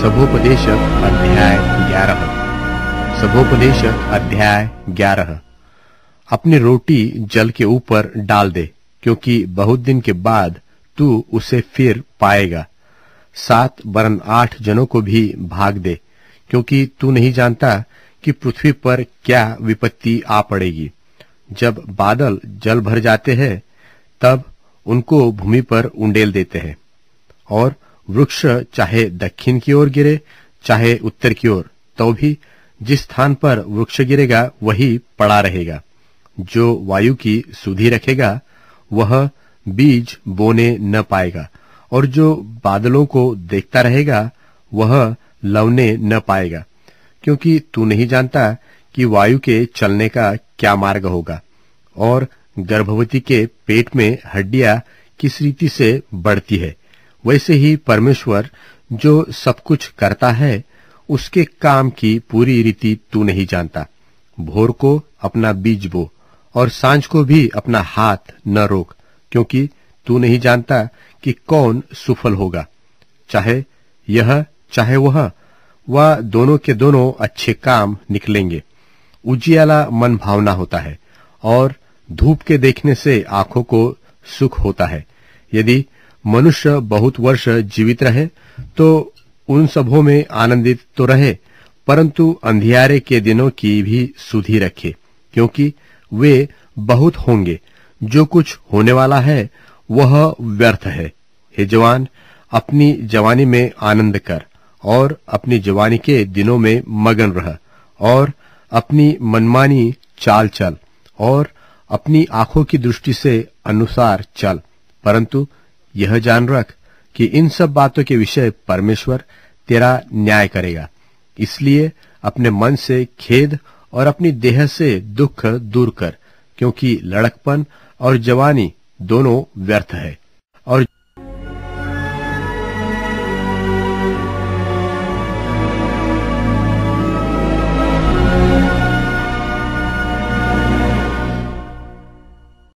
सभोपदेश अध्याय ग्यारह सभोपदेश अध्याय ग्यारह अपनी रोटी जल के ऊपर डाल दे क्योंकि बहुत दिन के बाद तू उसे फिर पाएगा सात वरन आठ जनों को भी भाग दे क्योंकि तू नहीं जानता कि पृथ्वी पर क्या विपत्ति आ पड़ेगी जब बादल जल भर जाते हैं तब उनको भूमि पर उंडेल देते हैं और वृक्ष चाहे दक्षिण की ओर गिरे चाहे उत्तर की ओर तो भी जिस स्थान पर वृक्ष गिरेगा वही पड़ा रहेगा जो वायु की सुधि रखेगा वह बीज बोने न पाएगा और जो बादलों को देखता रहेगा वह लवने न पाएगा क्योंकि तू नहीं जानता कि वायु के चलने का क्या मार्ग होगा और गर्भवती के पेट में हड्डियां किस रीति से बढ़ती है वैसे ही परमेश्वर जो सब कुछ करता है उसके काम की पूरी रीति तू नहीं जानता भोर को अपना बीज बो और सांझ को भी अपना हाथ न रोक क्योंकि तू नहीं जानता कि कौन सुफल होगा चाहे यह चाहे वह वह दोनों के दोनों अच्छे काम निकलेंगे उजियाला मन भावना होता है और धूप के देखने से आंखों को सुख होता है यदि मनुष्य बहुत वर्ष जीवित रहे तो उन सबों में आनंदित तो रहे परंतु अंधियारे के दिनों की भी सुधि रखे क्योंकि वे बहुत होंगे जो कुछ होने वाला है वह व्यर्थ है हे जवान अपनी जवानी में आनंद कर और अपनी जवानी के दिनों में मगन रह और अपनी मनमानी चाल चल और अपनी आंखों की दृष्टि से अनुसार चल परंतु यह जान रख कि इन सब बातों के विषय परमेश्वर तेरा न्याय करेगा इसलिए अपने मन से खेद और अपनी देह से दुख दूर कर क्योंकि लड़कपन और जवानी दोनों व्यर्थ है